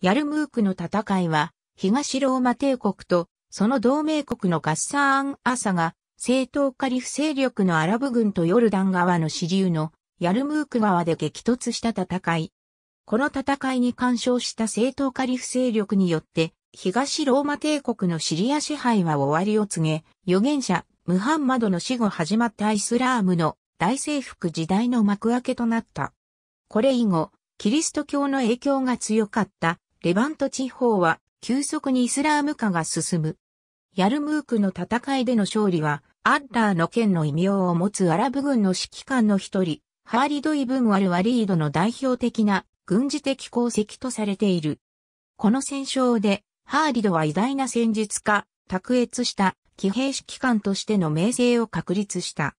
ヤルムークの戦いは、東ローマ帝国と、その同盟国のガッサーン・アサが、正統カリフ勢力のアラブ軍とヨルダン川の支流のヤルムーク川で激突した戦い。この戦いに干渉した正統カリフ勢力によって、東ローマ帝国のシリア支配は終わりを告げ、預言者、ムハンマドの死後始まったイスラームの大征服時代の幕開けとなった。これ以後、キリスト教の影響が強かったレバント地方は急速にイスラーム化が進む。ヤルムークの戦いでの勝利は、アッラーの剣の異名を持つアラブ軍の指揮官の一人、ハーリド・イブン・アル・ワリードの代表的な軍事的功績とされている。この戦勝で、ハーリドは偉大な戦術家、卓越した騎兵指揮官としての名声を確立した。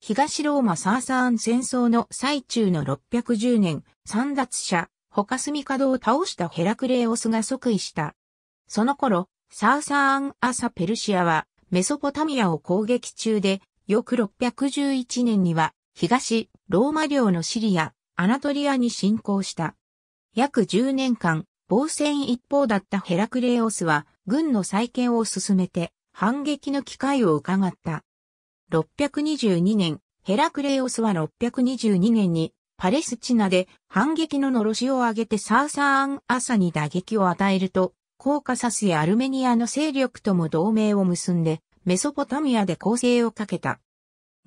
東ローマサーサーン戦争の最中の610年、三奪者、ホカスミカドを倒したヘラクレオスが即位した。その頃、サーサーン・アサ・ペルシアは、メソポタミアを攻撃中で、翌611年には、東、ローマ領のシリア、アナトリアに侵攻した。約10年間、防戦一方だったヘラクレオスは、軍の再建を進めて、反撃の機会を伺った。622年、ヘラクレオスは622年にパレスチナで反撃ののろしを上げてサーサーン・アサに打撃を与えると、コーカサスやアルメニアの勢力とも同盟を結んで、メソポタミアで攻勢をかけた。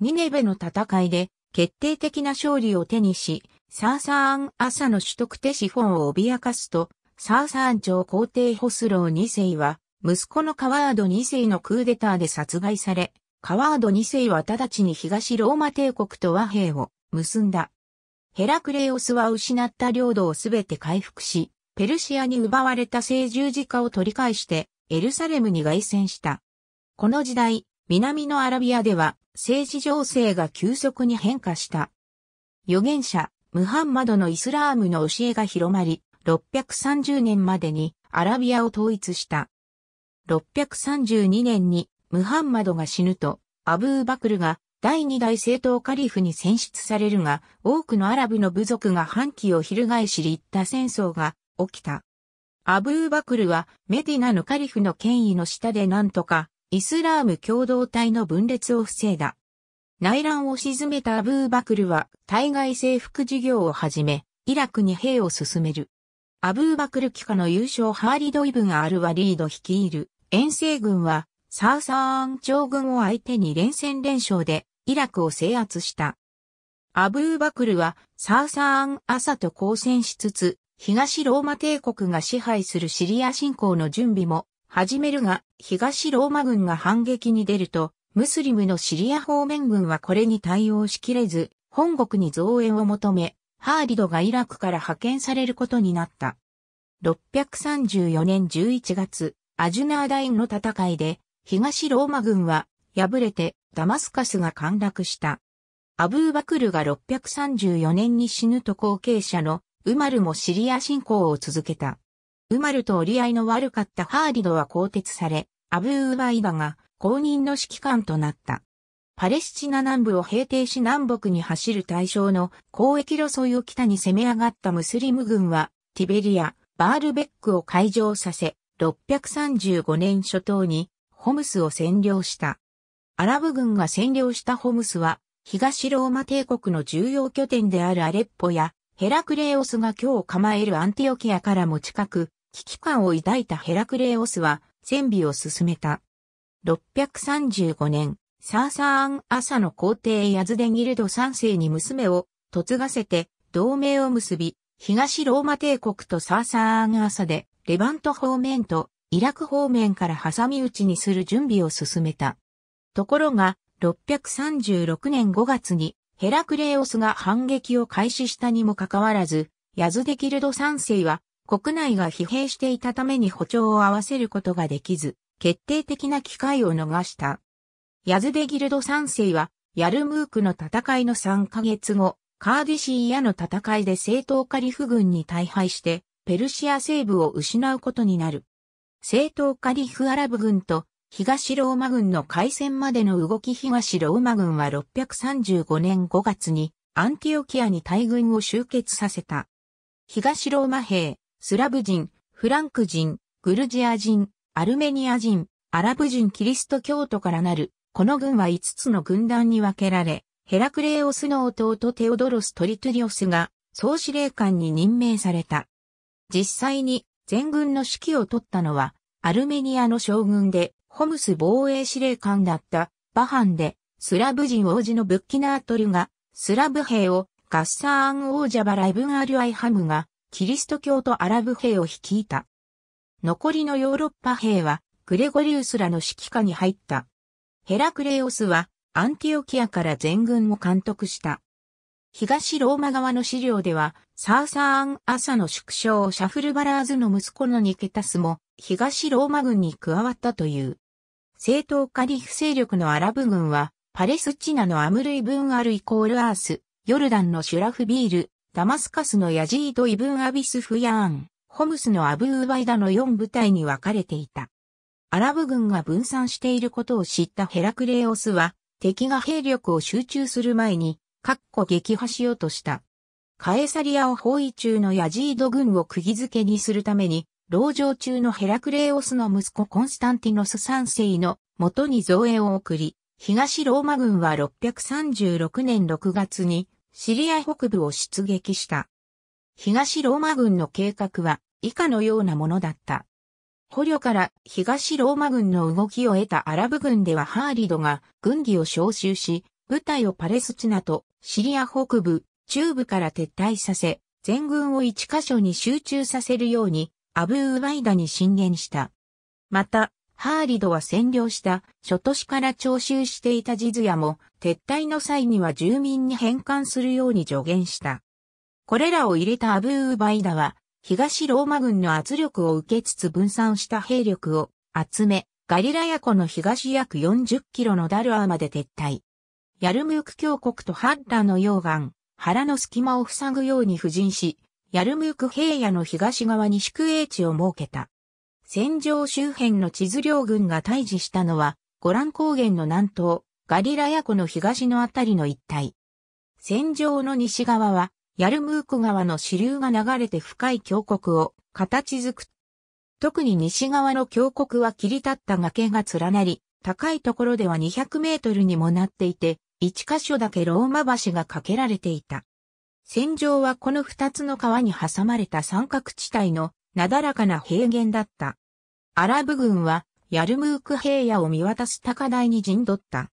ニネベの戦いで決定的な勝利を手にし、サーサーン・アサの取得手資本を脅かすと、サーサーン朝皇帝ホスロー2世は、息子のカワード2世のクーデターで殺害され、カワード2世は直ちに東ローマ帝国と和平を結んだ。ヘラクレオスは失った領土をすべて回復し、ペルシアに奪われた聖十字架を取り返して、エルサレムに凱旋した。この時代、南のアラビアでは政治情勢が急速に変化した。預言者、ムハンマドのイスラームの教えが広まり、630年までにアラビアを統一した。632年にムハンマドが死ぬと、アブーバクルが第二代政党カリフに選出されるが、多くのアラブの部族が反旗を翻し立った戦争が起きた。アブーバクルはメディナのカリフの権威の下でなんとかイスラーム共同体の分裂を防いだ。内乱を鎮めたアブーバクルは対外征服事業を始め、イラクに兵を進める。アブーバクル帰下の優勝ハーリドイブがアルワリード率いる遠征軍はサーサーン長軍を相手に連戦連勝でイラクを制圧した。アブーバクルはサーサーン・アサと交戦しつつ、東ローマ帝国が支配するシリア侵攻の準備も始めるが、東ローマ軍が反撃に出ると、ムスリムのシリア方面軍はこれに対応しきれず、本国に増援を求め、ハーリドがイラクから派遣されることになった。634年11月、アジュナーダインの戦いで、東ローマ軍は敗れてダマスカスが陥落した。アブーバクルが634年に死ぬと後継者のウマルもシリア侵攻を続けた。ウマルと折り合いの悪かったハーリドは更迭され、アブーバイバが公認の指揮官となった。パレスチナ南部を平定し南北に走る対象の交易路沿いを北に攻め上がったムスリム軍は、ティベリア、バールベックを会場させ、635年初頭にホムスを占領した。アラブ軍が占領したホムスは、東ローマ帝国の重要拠点であるアレッポや、ヘラクレオスが今日構えるアンティオキアからも近く、危機感を抱いたヘラクレオスは、戦備を進めた。635年、サーサーン朝の皇帝ヤズデギルド3世に娘を嫁がせて同盟を結び、東ローマ帝国とサーサーン朝でレバント方面とイラク方面から挟み撃ちにする準備を進めた。ところが、636年5月にヘラクレオスが反撃を開始したにもかかわらず、ヤズデキルド3世は国内が疲弊していたために歩調を合わせることができず、決定的な機会を逃した。ヤズデギルド3世は、ヤルムークの戦いの3ヶ月後、カーディシーやの戦いで正統カリフ軍に大敗して、ペルシア西部を失うことになる。正統カリフアラブ軍と東ローマ軍の開戦までの動き東ローマ軍は635年5月にアンティオキアに大軍を集結させた。東ローマ兵、スラブ人、フランク人、グルジア人、アルメニア人、アラブ人キリスト教徒からなる、この軍は5つの軍団に分けられ、ヘラクレオスの弟テオドロス・トリトゥリオスが総司令官に任命された。実際に全軍の指揮を取ったのはアルメニアの将軍でホムス防衛司令官だったバハンで、スラブ人王子のブッキナートルが、スラブ兵をガッサーン王者バライブン・アル・アイハムが、キリスト教とアラブ兵を率いた。残りのヨーロッパ兵は、グレゴリウスらの指揮下に入った。ヘラクレオスは、アンティオキアから全軍を監督した。東ローマ側の資料では、サーサーン・アサの縮小シャフルバラーズの息子のニケタスも、東ローマ軍に加わったという。正当化リフ勢力のアラブ軍は、パレスチナのアムルイブンアルイコールアース、ヨルダンのシュラフビール、ダマスカスのヤジード・イブン・アビス・フヤーン、ホムスのアブ・ウバイダの4部隊に分かれていた。アラブ軍が分散していることを知ったヘラクレオスは、敵が兵力を集中する前に、っこ撃破しようとした。カエサリアを包囲中のヤジード軍を釘付けにするために、牢城中のヘラクレオスの息子コンスタンティノス三世の元に造営を送り、東ローマ軍は636年6月にシリア北部を出撃した。東ローマ軍の計画は以下のようなものだった。捕虜から東ローマ軍の動きを得たアラブ軍ではハーリドが軍議を召集し、部隊をパレスチナとシリア北部、中部から撤退させ、全軍を一箇所に集中させるようにアブー・ウバイダに進言した。また、ハーリドは占領した諸都市から徴収していたジズヤも撤退の際には住民に返還するように助言した。これらを入れたアブー・ウバイダは東ローマ軍の圧力を受けつつ分散した兵力を集め、ガリラヤ湖の東約40キロのダルアーまで撤退。ヤルムーク峡谷とハッラの溶岩、腹の隙間を塞ぐように布陣し、ヤルムーク平野の東側に宿営地を設けた。戦場周辺の地図領軍が退治したのは、ゴラン高原の南東、ガリラヤ湖の東のあたりの一帯。戦場の西側は、ヤルムーク川の支流が流れて深い峡谷を形づく。特に西側の峡谷は切り立った崖が連なり、高いところでは200メートルにもなっていて、一箇所だけローマ橋が架けられていた。戦場はこの二つの川に挟まれた三角地帯のなだらかな平原だった。アラブ軍はヤルムーク平野を見渡す高台に陣取った。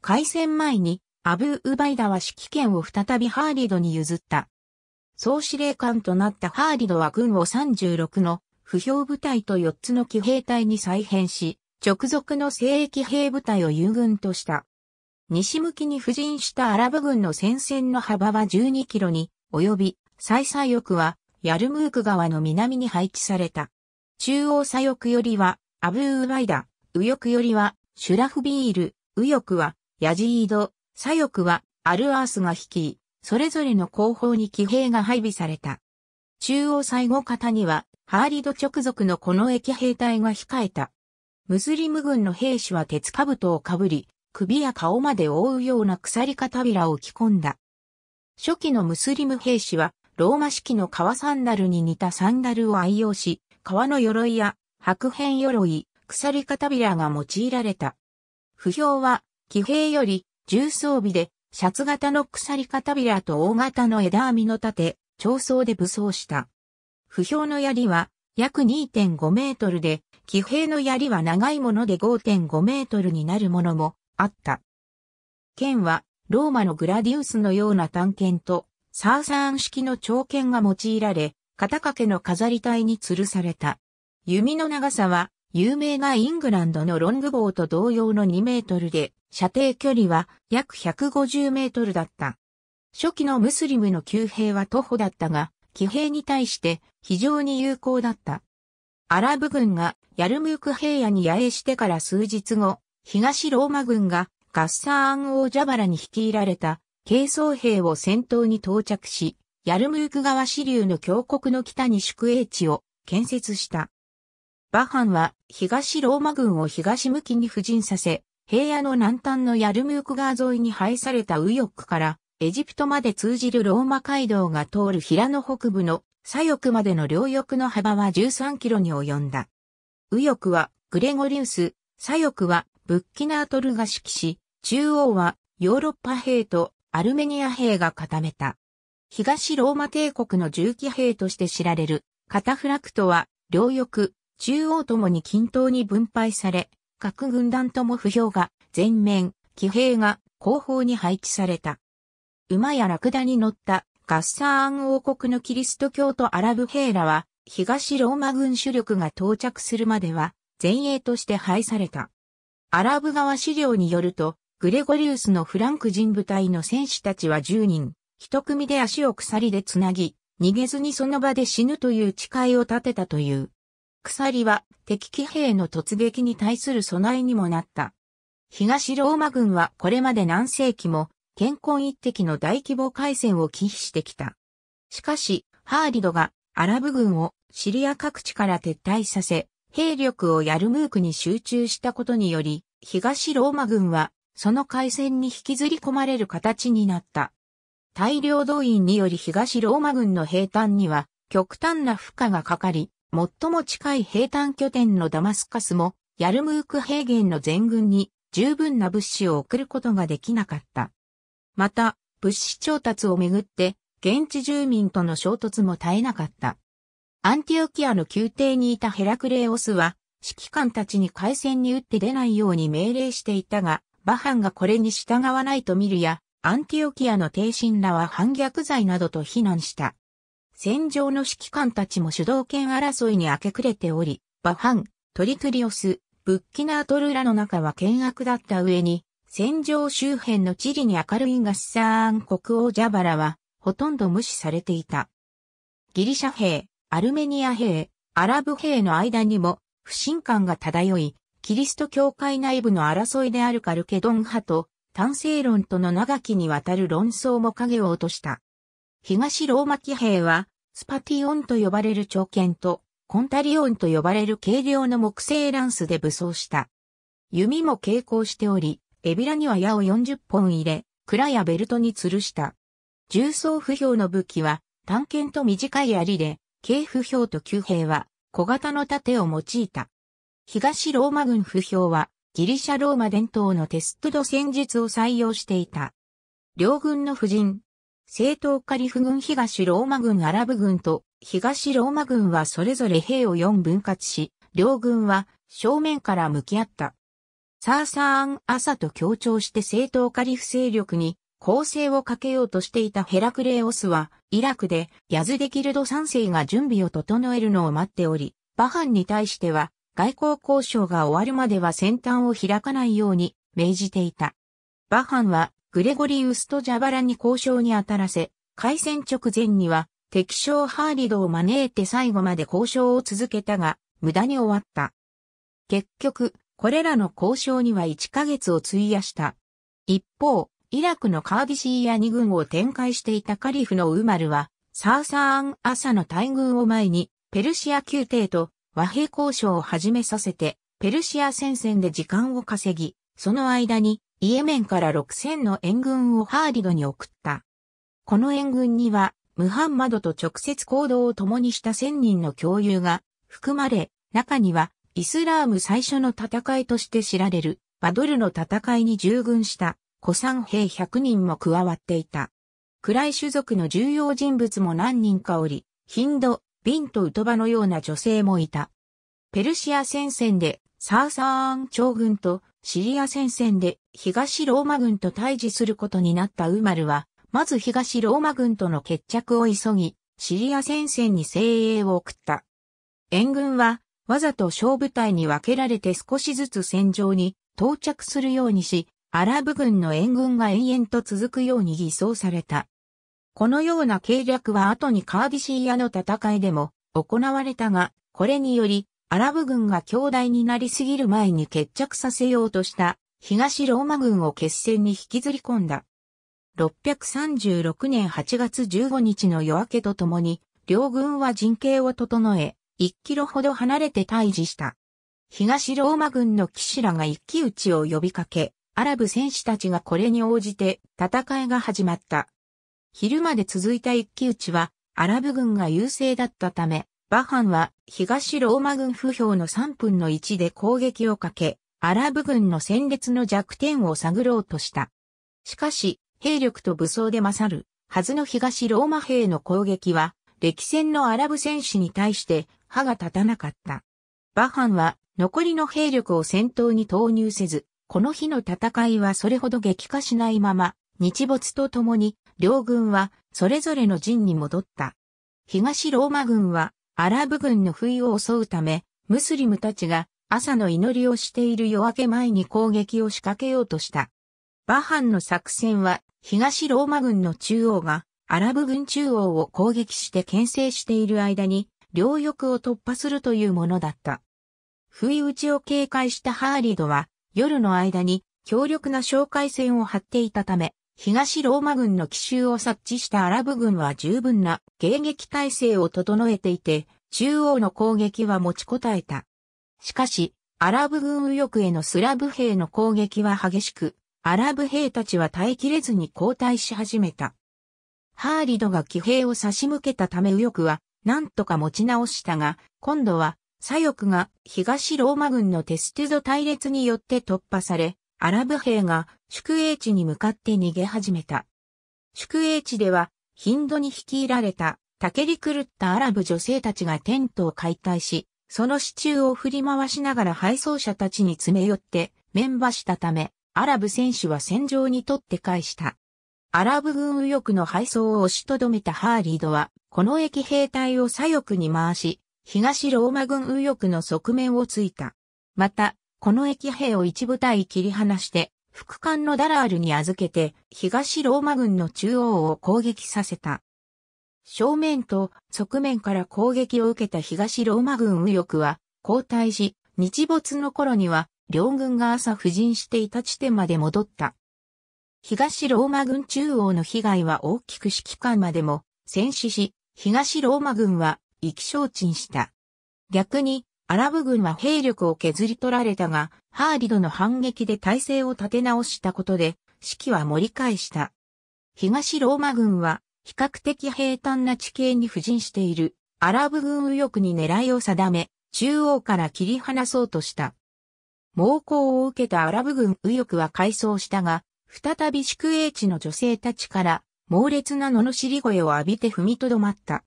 開戦前にアブー・ウバイダは指揮権を再びハーリドに譲った。総司令官となったハーリドは軍を36の不評部隊と4つの騎兵隊に再編し、直属の聖域兵部隊を友軍とした。西向きに布陣したアラブ軍の戦線の幅は12キロに及び、最左翼はヤルムーク川の南に配置された。中央左翼よりはアブー・ウバイダ、右翼よりはシュラフビール、右翼はヤジード、左翼はアルアースが率い、それぞれの後方に騎兵が配備された。中央最後方にはハーリド直属のこの駅兵隊が控えた。ムスリム軍の兵士は鉄兜をかぶり、首や顔まで覆うような鎖帷を着込んだ。初期のムスリム兵士は、ローマ式の革サンダルに似たサンダルを愛用し、革の鎧や白片鎧、鎖帷が用いられた。不評は、騎兵より重装備で、シャツ型の鎖帷と大型の枝網の盾、長装で武装した。不評の槍は、約2.5メートルで、騎兵の槍は長いもので5.5メートルになるものもあった。剣は、ローマのグラディウスのような短剣と、サーサーン式の長剣が用いられ、肩掛けの飾り体に吊るされた。弓の長さは、有名なイングランドのロングボウと同様の2メートルで、射程距離は約150メートルだった。初期のムスリムの旧兵は徒歩だったが、騎兵に対して非常に有効だった。アラブ軍がヤルムーク平野に野営してから数日後、東ローマ軍がガッサーン王バラに率いられた軽装兵を先頭に到着し、ヤルムーク川支流の峡谷の北に宿営地を建設した。バハンは東ローマ軍を東向きに布陣させ、平野の南端のヤルムーク川沿いに配された右翼からエジプトまで通じるローマ街道が通る平野北部の左翼までの両翼の幅は13キロに及んだ。右翼はグレゴリウス、左翼はブッキナートルが指揮し、中央はヨーロッパ兵とアルメニア兵が固めた。東ローマ帝国の重機兵として知られるカタフラクトは両翼、中央ともに均等に分配され、各軍団とも不評が全面、騎兵が後方に配置された。馬やラクダに乗ったガッサーン王国のキリスト教とアラブ兵らは東ローマ軍主力が到着するまでは前衛として配された。アラブ側資料によると、グレゴリウスのフランク人部隊の戦士たちは10人、一組で足を鎖でつなぎ、逃げずにその場で死ぬという誓いを立てたという。鎖は敵騎兵の突撃に対する備えにもなった。東ローマ軍はこれまで何世紀も、健康一滴の大規模海戦を忌避してきた。しかし、ハーリドがアラブ軍をシリア各地から撤退させ、兵力をヤルムークに集中したことにより、東ローマ軍は、その海戦に引きずり込まれる形になった。大量動員により東ローマ軍の兵站には、極端な負荷がかかり、最も近い兵站拠点のダマスカスも、ヤルムーク平原の全軍に十分な物資を送ることができなかった。また、物資調達をめぐって、現地住民との衝突も絶えなかった。アンティオキアの宮廷にいたヘラクレオスは、指揮官たちに海戦に打って出ないように命令していたが、バハンがこれに従わないと見るや、アンティオキアの帝神らは反逆罪などと非難した。戦場の指揮官たちも主導権争いに明け暮れており、バハン、トリトリオス、ブッキナートルラの中は険悪だった上に、戦場周辺の地理に明るいがーン国王ジャバラは、ほとんど無視されていた。ギリシャ兵、アルメニア兵、アラブ兵の間にも、不信感が漂い、キリスト教会内部の争いであるカルケドン派と、単性論との長きにわたる論争も影を落とした。東ローマ騎兵は、スパティオンと呼ばれる長剣と、コンタリオンと呼ばれる軽量の木製ランスで武装した。弓も傾向しており、エビラには矢を40本入れ、蔵やベルトに吊るした。重装不評の武器は、短剣と短い槍で、軽不評と旧兵は、小型の盾を用いた。東ローマ軍不評は、ギリシャ・ローマ伝統のテストド戦術を採用していた。両軍の布人、正統カリフ軍東ローマ軍アラブ軍と東ローマ軍はそれぞれ兵を4分割し、両軍は正面から向き合った。サーサーン・アサと協調して正統カリフ勢力に攻勢をかけようとしていたヘラクレオスは、イラクでヤズデキルド三世が準備を整えるのを待っており、バハンに対しては、外交交渉が終わるまでは先端を開かないように命じていた。バハンは、グレゴリウスとジャバラに交渉に当たらせ、開戦直前には、敵将ハーリドを招いて最後まで交渉を続けたが、無駄に終わった。結局、これらの交渉には1ヶ月を費やした。一方、イラクのカーディシーや2軍を展開していたカリフのウマルは、サーサーン朝の大軍を前に、ペルシア宮廷と和平交渉を始めさせて、ペルシア戦線で時間を稼ぎ、その間に、イエメンから6000の援軍をハーリドに送った。この援軍には、ムハンマドと直接行動を共にした1000人の共有が含まれ、中には、イスラーム最初の戦いとして知られる、バドルの戦いに従軍した古参兵100人も加わっていた。暗い種族の重要人物も何人かおり、ヒンド、ビンとウトバのような女性もいた。ペルシア戦線でサーサーン朝軍とシリア戦線で東ローマ軍と対峙することになったウマルは、まず東ローマ軍との決着を急ぎ、シリア戦線に精鋭を送った。援軍は、わざと小部隊に分けられて少しずつ戦場に到着するようにし、アラブ軍の援軍が延々と続くように偽装された。このような計略は後にカービシーヤの戦いでも行われたが、これによりアラブ軍が強大になりすぎる前に決着させようとした東ローマ軍を決戦に引きずり込んだ。636年8月15日の夜明けとともに、両軍は陣形を整え、1キロほど離れて退治した。東ローマ軍の騎士らが一騎打ちを呼びかけ、アラブ戦士たちがこれに応じて戦いが始まった。昼まで続いた一騎打ちはアラブ軍が優勢だったため、バハンは東ローマ軍不評の3分の1で攻撃をかけ、アラブ軍の戦列の弱点を探ろうとした。しかし、兵力と武装で勝る、はずの東ローマ兵の攻撃は、歴戦のアラブ戦士に対して歯が立たなかった。バハンは残りの兵力を戦闘に投入せず、この日の戦いはそれほど激化しないまま、日没とともに、両軍はそれぞれの陣に戻った。東ローマ軍はアラブ軍の不意を襲うため、ムスリムたちが朝の祈りをしている夜明け前に攻撃を仕掛けようとした。バハンの作戦は東ローマ軍の中央がアラブ軍中央を攻撃して牽制している間に両翼を突破するというものだった。不意打ちを警戒したハーリドは夜の間に強力な哨戒戦を張っていたため、東ローマ軍の奇襲を察知したアラブ軍は十分な迎撃態勢を整えていて、中央の攻撃は持ちこたえた。しかし、アラブ軍右翼へのスラブ兵の攻撃は激しく、アラブ兵たちは耐えきれずに後退し始めた。ハーリドが騎兵を差し向けたため右翼は、なんとか持ち直したが、今度は左翼が東ローマ軍のテステゾ隊列によって突破され、アラブ兵が宿営地に向かって逃げ始めた。宿営地では、ヒンドに率いられた、竹り狂ったアラブ女性たちがテントを解体し、その支柱を振り回しながら配送者たちに詰め寄って、メンバーしたため、アラブ選手は戦場に取って返した。アラブ軍右翼の配送を押しとどめたハーリードは、この駅兵隊を左翼に回し、東ローマ軍右翼の側面をついた。また、この駅兵を一部隊切り離して、副官のダラールに預けて、東ローマ軍の中央を攻撃させた。正面と側面から攻撃を受けた東ローマ軍右翼は、後退し、日没の頃には、両軍が朝布陣していた地点まで戻った。東ローマ軍中央の被害は大きく指揮官までも戦死し、東ローマ軍は意気消沈した。逆に、アラブ軍は兵力を削り取られたが、ハーリドの反撃で体制を立て直したことで、士気は盛り返した。東ローマ軍は、比較的平坦な地形に布陣している、アラブ軍右翼に狙いを定め、中央から切り離そうとした。猛攻を受けたアラブ軍右翼は改装したが、再び宿営地の女性たちから、猛烈な罵り声を浴びて踏みとどまった。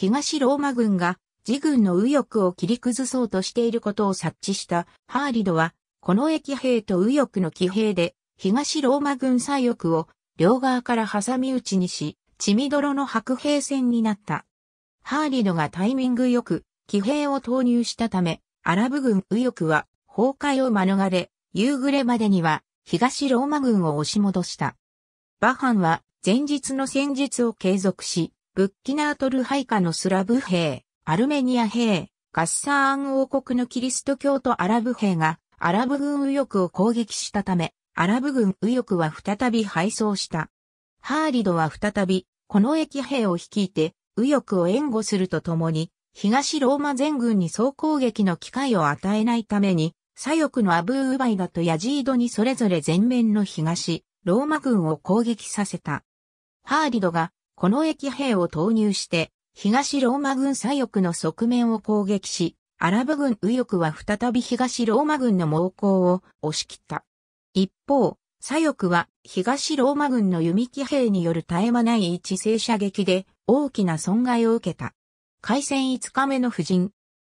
東ローマ軍が自軍の右翼を切り崩そうとしていることを察知したハーリドは、この駅兵と右翼の騎兵で、東ローマ軍左翼を両側から挟み撃ちにし、血みどろの白兵戦になった。ハーリドがタイミングよく騎兵を投入したため、アラブ軍右翼は崩壊を免れ、夕暮れまでには東ローマ軍を押し戻した。バハンは前日の戦術を継続し、ブッキナートルハイカのスラブ兵、アルメニア兵、ガッサーン王国のキリスト教とアラブ兵がアラブ軍右翼を攻撃したため、アラブ軍右翼は再び敗走した。ハーリドは再び、この駅兵を率いて、右翼を援護するとともに、東ローマ全軍に総攻撃の機会を与えないために、左翼のアブー・ウバイダとヤジードにそれぞれ前面の東、ローマ軍を攻撃させた。ハーリドがこの駅兵を投入して、東ローマ軍左翼の側面を攻撃し、アラブ軍右翼は再び東ローマ軍の猛攻を押し切った。一方、左翼は東ローマ軍の弓騎兵による絶え間ない一斉射撃で大きな損害を受けた。開戦5日目の夫人。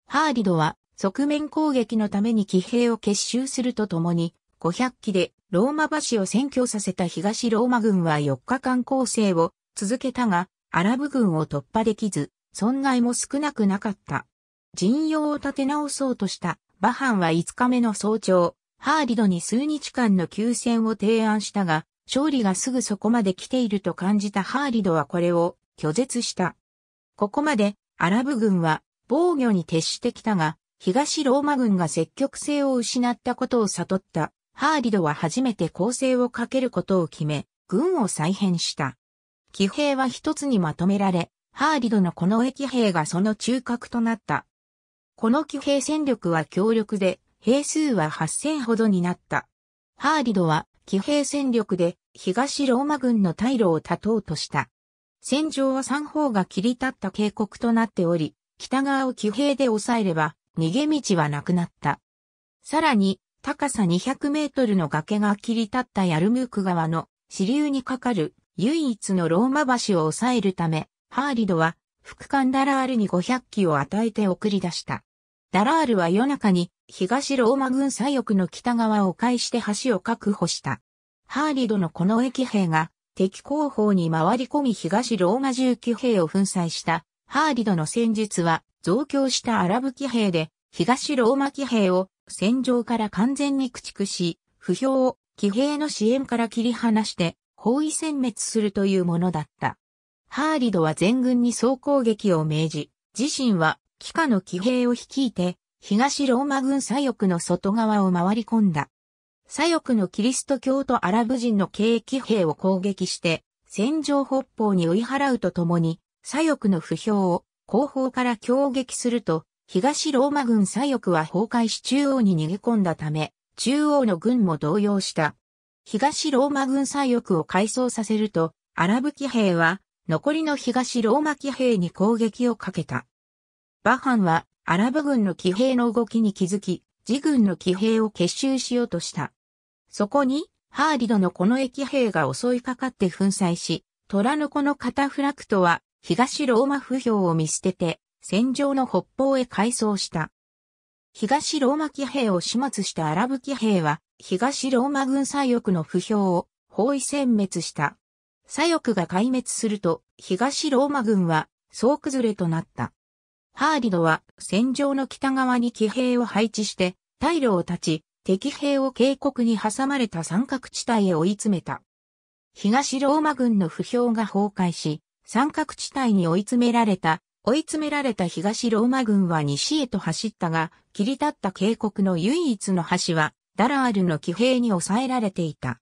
ハーディドは側面攻撃のために騎兵を結集するとともに、500機でローマ橋を占拠させた東ローマ軍は4日間攻勢を続けたが、アラブ軍を突破できず、損害も少なくなかった。陣容を立て直そうとしたバハンは5日目の早朝、ハーリドに数日間の休戦を提案したが、勝利がすぐそこまで来ていると感じたハーリドはこれを拒絶した。ここまでアラブ軍は防御に徹してきたが、東ローマ軍が積極性を失ったことを悟った。ハーリドは初めて攻勢をかけることを決め、軍を再編した。騎兵は一つにまとめられ、ハーリドのこの駅兵がその中核となった。この騎兵戦力は強力で、兵数は8000ほどになった。ハーリドは騎兵戦力で東ローマ軍の退路を断とうとした。戦場は三方が切り立った渓谷となっており、北側を騎兵で抑えれば逃げ道はなくなった。さらに、高さ200メートルの崖が切り立ったヤルムーク川の支流にかかる唯一のローマ橋を抑えるため、ハーリドは、副官ダラールに500機を与えて送り出した。ダラールは夜中に、東ローマ軍左翼の北側を介して橋を確保した。ハーリドのこの駅兵が、敵後方に回り込み東ローマ銃騎兵を粉砕した。ハーリドの戦術は、増強したアラブ騎兵で、東ローマ騎兵を戦場から完全に駆逐し、不評を騎兵の支援から切り離して、包囲殲滅するというものだった。ハーリドは全軍に総攻撃を命じ、自身は帰化の騎兵を率いて、東ローマ軍左翼の外側を回り込んだ。左翼のキリスト教とアラブ人の軽騎兵を攻撃して、戦場北方に追い払うとともに、左翼の不評を後方から攻撃すると、東ローマ軍左翼は崩壊し中央に逃げ込んだため、中央の軍も動揺した。東ローマ軍左翼を改装させると、アラブ騎兵は残りの東ローマ騎兵に攻撃をかけた。バハンはアラブ軍の騎兵の動きに気づき、自軍の騎兵を結集しようとした。そこに、ハーリドのこの駅兵が襲いかかって粉砕し、虎の子のカタフラクトは東ローマ不評を見捨てて、戦場の北方へ改装した。東ローマ騎兵を始末したアラブ騎兵は、東ローマ軍左翼の不評を包囲殲滅した。左翼が壊滅すると、東ローマ軍は総崩れとなった。ハーリドは戦場の北側に騎兵を配置して、退路を断ち、敵兵を渓谷に挟まれた三角地帯へ追い詰めた。東ローマ軍の不評が崩壊し、三角地帯に追い詰められた追い詰められた東ローマ軍は西へと走ったが、切り立った渓谷の唯一の橋は、ダラールの騎兵に抑えられていた。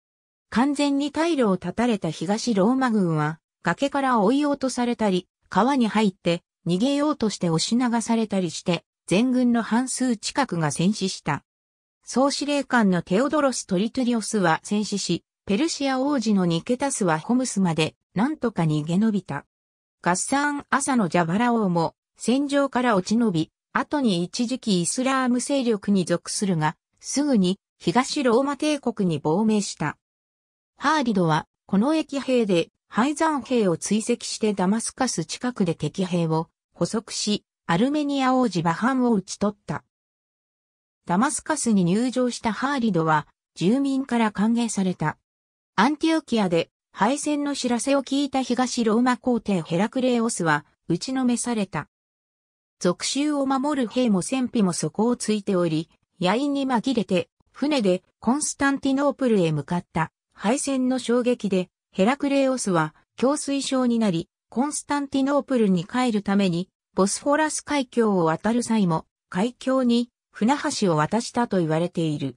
完全に退路を断たれた東ローマ軍は、崖から追い落とされたり、川に入って逃げようとして押し流されたりして、全軍の半数近くが戦死した。総司令官のテオドロス・トリトリオスは戦死し、ペルシア王子のニケタスはホムスまで、なんとか逃げ延びた。合算朝のジャバラ王も戦場から落ち延び、後に一時期イスラーム勢力に属するが、すぐに東ローマ帝国に亡命した。ハーリドは、この駅兵で、廃山兵を追跡してダマスカス近くで敵兵を捕捉し、アルメニア王子バハンを討ち取った。ダマスカスに入城したハーリドは、住民から歓迎された。アンティオキアで敗戦の知らせを聞いた東ローマ皇帝ヘラクレオスは、打ちのめされた。俗州を守る兵も戦費も底をついており、野員に紛れて、船でコンスタンティノープルへ向かった敗戦の衝撃で、ヘラクレオスは強水症になり、コンスタンティノープルに帰るために、ボスフォラス海峡を渡る際も、海峡に船橋を渡したと言われている。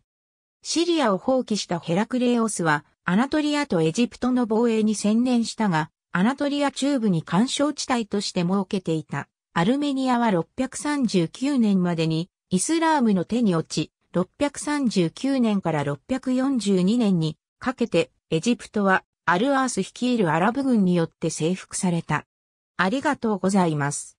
シリアを放棄したヘラクレオスは、アナトリアとエジプトの防衛に専念したが、アナトリア中部に干渉地帯として設けていた。アルメニアは639年までにイスラームの手に落ち、639年から642年にかけてエジプトはアルアース率いるアラブ軍によって征服された。ありがとうございます。